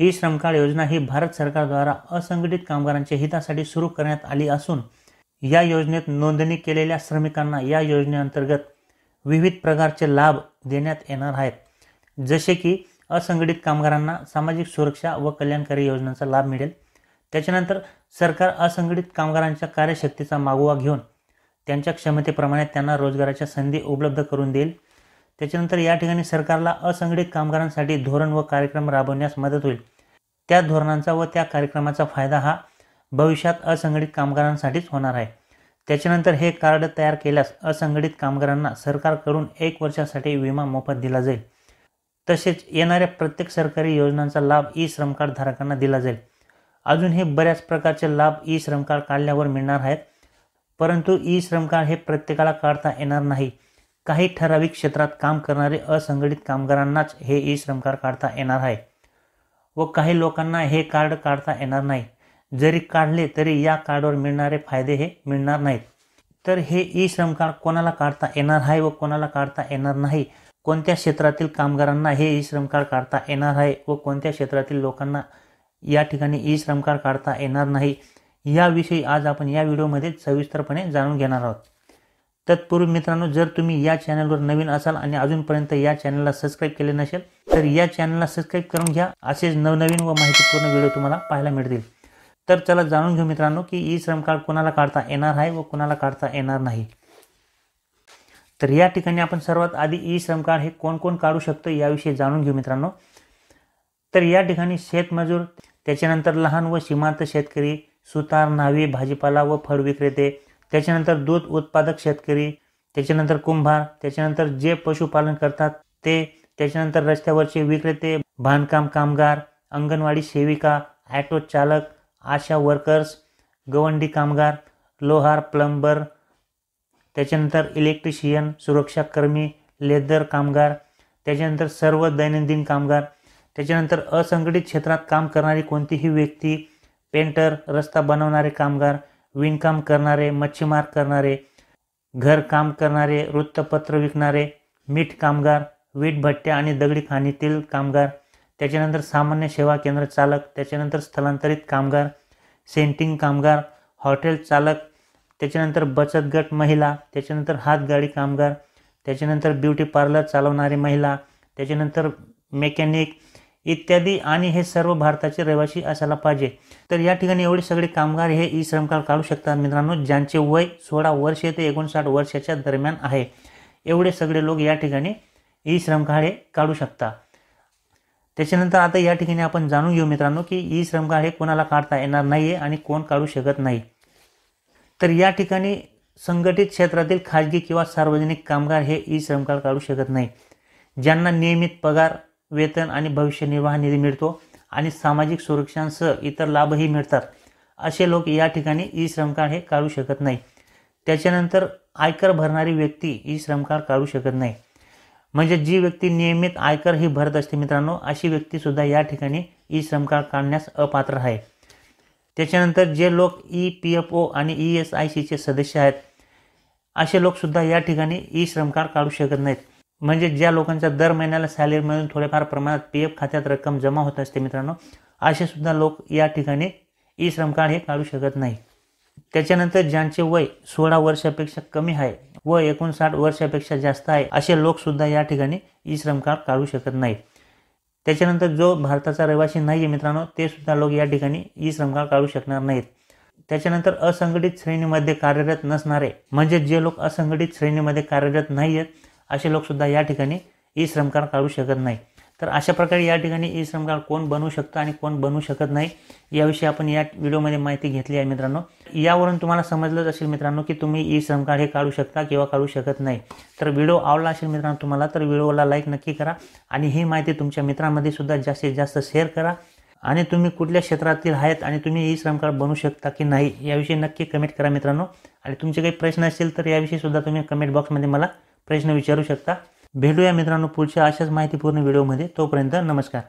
E श्रमकाळ योजना ही भारत सरकारद्वारा असंघटित कामगारांच्या हितासाठी सुरू करण्यात आली असून या योजनेत नोंदणी केलेल्या श्रमिकांना या योजनेअंतर्गत विविध प्रकारचे लाभ देण्यात येणार आहेत जसे की असंघटित कामगारांना सामाजिक सुरक्षा व कल्याणकारी योजनांचा लाभ मिळेल त्याच्यानंतर सरकार असंघटित कामगारांच्या कार्यशक्तीचा मागोवा घेऊन त्यांच्या क्षमतेप्रमाणे त्यांना रोजगाराच्या संधी उपलब्ध करून देईल त्याच्यानंतर या ठिकाणी सरकारला असंघटित कामगारांसाठी धोरण व कार्यक्रम राबवण्यास मदत होईल त्या धोरणांचा व त्या कार्यक्रमाचा फायदा हा भविष्यात असंघटित कामगारांसाठीच होणार आहे त्याच्यानंतर हे कार्ड तयार केल्यास असंघटित कामगारांना सरकारकडून एक वर्षासाठी विमा मोफत दिला जाईल तसेच येणाऱ्या प्रत्येक सरकारी योजनांचा लाभ ई श्रम धारकांना दिला जाईल अजून हे बऱ्याच प्रकारचे लाभ ई श्रम कार्ड काढल्यावर मिळणार आहेत परंतु ई श्रम कार्ड हे प्रत्येकाला काढता येणार नाही काही ठराविक क्षेत्रात काम करणारे असंघटित कामगारांनाच हे ई श्रम कार्ड काढता येणार आहे व काही लोकांना हे कार्ड काढता येणार नाही जरी काढले तरी या कार्डवर मिळणारे फायदे हे मिळणार नाहीत तर हे ई श्रम कार्ड कोणाला काढता येणार आहे व कोणाला काढता येणार नाही कोणत्या क्षेत्रातील कामगारांना हे ई श्रम कार्ड काढता येणार आहे व कोणत्या क्षेत्रातील लोकांना या ठिकाणी ई श्रम कार्ड काढता येणार नाही याविषयी आज आपण या व्हिडिओमध्ये सविस्तरपणे जाणून घेणार आहोत तत्पूर्वी मित्रांनो जर तुम्ही या चॅनलवर नवीन असाल आणि अजूनपर्यंत या चॅनलला सबस्क्राईब केले नसेल तर या चॅनलला सबस्क्राईब करून घ्या असेच नवनवीन व माहितीपूर्ण व्हिडिओ तुम्हाला पाहायला मिळतील तर चला जाणून घेऊ मित्रांनो की ई श्रम कार्ड कोणाला काढता येणार आहे व कोणाला काढता येणार नाही तर या ठिकाणी आपण सर्वात आधी ई श्रम कार्ड हे कोण कोण काढू शकतो याविषयी जाणून घेऊ मित्रांनो तर या ठिकाणी शेतमजूर त्याच्यानंतर लहान व सीमांत शेतकरी सुतार न्हावी भाजीपाला व फळ विक्रेते त्याच्यानंतर दूध उत्पादक शेतकरी त्याच्यानंतर कुंभार त्याच्यानंतर जे पशुपालन करतात ते त्याच्यानंतर रस्त्यावरचे विक्रेते बांधकाम कामगार अंगणवाडी सेविका ॲटो चालक आशा वर्कर्स गवंडी कामगार लोहार प्लंबर त्याच्यानंतर इलेक्ट्रिशियन सुरक्षाकर्मी लेदर कामगार त्याच्यानंतर सर्व दैनंदिन कामगार त्याच्यानंतर असंघटित क्षेत्रात काम करणारी कोणतीही व्यक्ती पेंटर रस्ता बनवणारे कामगार विणकाम करणारे मच्छीमार करणारे घरकाम करणारे वृत्तपत्र विकणारे मीठ कामगार वीट भट्ट्या आणि दगडी खाणीतील कामगार त्याच्यानंतर सामान्य सेवा केंद्र चालक त्याच्यानंतर स्थलांतरित कामगार सेंटिंग कामगार हॉटेल चालक त्याच्यानंतर बचत गट महिला त्याच्यानंतर हातगाडी कामगार त्याच्यानंतर ब्युटी पार्लर चालवणारी महिला त्याच्यानंतर मेकॅनिक इत्यादी आणि हे सर्व भारताचे रहिवासी असायला पाहिजे तर या ठिकाणी एवढे सगळे कामगार हे ई श्रम कार्ड काढू शकतात मित्रांनो ज्यांचे वय सोळा वर्ष ते एकोणसाठ वर्षाच्या दरम्यान आहे एवढे सगळे लोक या ठिकाणी ई श्रम कार्ड हे काढू शकता त्याच्यानंतर आता या ठिकाणी आपण जाणून घेऊ मित्रांनो की ई श्रम कार्ड हे कोणाला काढता येणार नाही आहे आणि कोण काढू शकत नाही तर या ठिकाणी संघटित क्षेत्रातील खाजगी किंवा सार्वजनिक कामगार हे ई श्रम कार्ड काढू शकत नाही ज्यांना नियमित पगार वेतन आणि भविष्य निर्वाह निधी मिळतो आणि सामाजिक सुरक्षांसह इतर लाभही मिळतात असे लोक या ठिकाणी ई श्रम कार्ड हे काढू शकत नाही त्याच्यानंतर आयकर भरणारी व्यक्ती ई श्रम कार्ड काढू शकत नाही म्हणजे जी व्यक्ती नियमित आयकर ही भरत असते मित्रांनो अशी व्यक्तीसुद्धा या ठिकाणी ई श्रम कार्ड काढण्यास अपात्र आहे त्याच्यानंतर जे लोक ई पी एफ ओ आणि ई एस आय सीचे सदस्य आहेत असे लोकसुद्धा या ठिकाणी ई श्रम कार्ड काढू शकत नाहीत म्हणजे ज्या लोकांचा दर महिन्याला सॅलरीमधून थोडेफार प्रमाणात पी एफ खात्यात रक्कम जमा होत असते मित्रांनो असे सुद्धा लोक या ठिकाणी ई श्रम कार्ड हे काढू शकत नाही त्याच्यानंतर ज्यांचे वय सोळा वर्षापेक्षा कमी आहे व एकोणसाठ वर्षापेक्षा जास्त आहे असे लोकसुद्धा या ठिकाणी ई श्रम कार्ड काढू शकत नाही त्याच्यानंतर जो भारताचा रहिवासी नाही आहे मित्रांनो ते सुद्धा लोक या ठिकाणी ई श्रम कार्ड काढू शकणार नाहीत त्याच्यानंतर असंघटित श्रेणीमध्ये कार्यरत नसणारे म्हणजे जे लोक असंघटित श्रेणीमध्ये कार्यरत नाही आहेत असे लोकसुद्धा या ठिकाणी ई श्रम कार्ड काढू शकत नाही तर अशा प्रकारे या ठिकाणी ई श्रम कार्ड कोण बनवू शकतं आणि कोण बनवू शकत नाही याविषयी आपण या व्हिडिओमध्ये माहिती घेतली आहे मित्रांनो यावरून तुम्हाला समजलंच असेल मित्रांनो की तुम्ही ई श्रम कार्ड हे काढू शकता किंवा काढू शकत नाही तर व्हिडिओ आवडला असेल मित्रांनो तुम्हाला तर व्हिडिओला लाईक नक्की करा आणि ही माहिती तुमच्या मित्रांमध्ये सुद्धा जास्तीत जास्त शेअर करा आणि तुम्ही कुठल्या क्षेत्रातील आहेत आणि तुम्ही ई श्रम कार्ड बनवू शकता की नाही याविषयी नक्की कमेंट करा मित्रांनो आणि तुमचे काही प्रश्न असतील तर याविषयी सुद्धा तुम्ही कमेंट बॉक्समध्ये मला प्रश्न विचारू शकता भेटूया मित्रांनो पुढच्या अशाच माहितीपूर्ण व्हिडिओमध्ये तोपर्यंत नमस्कार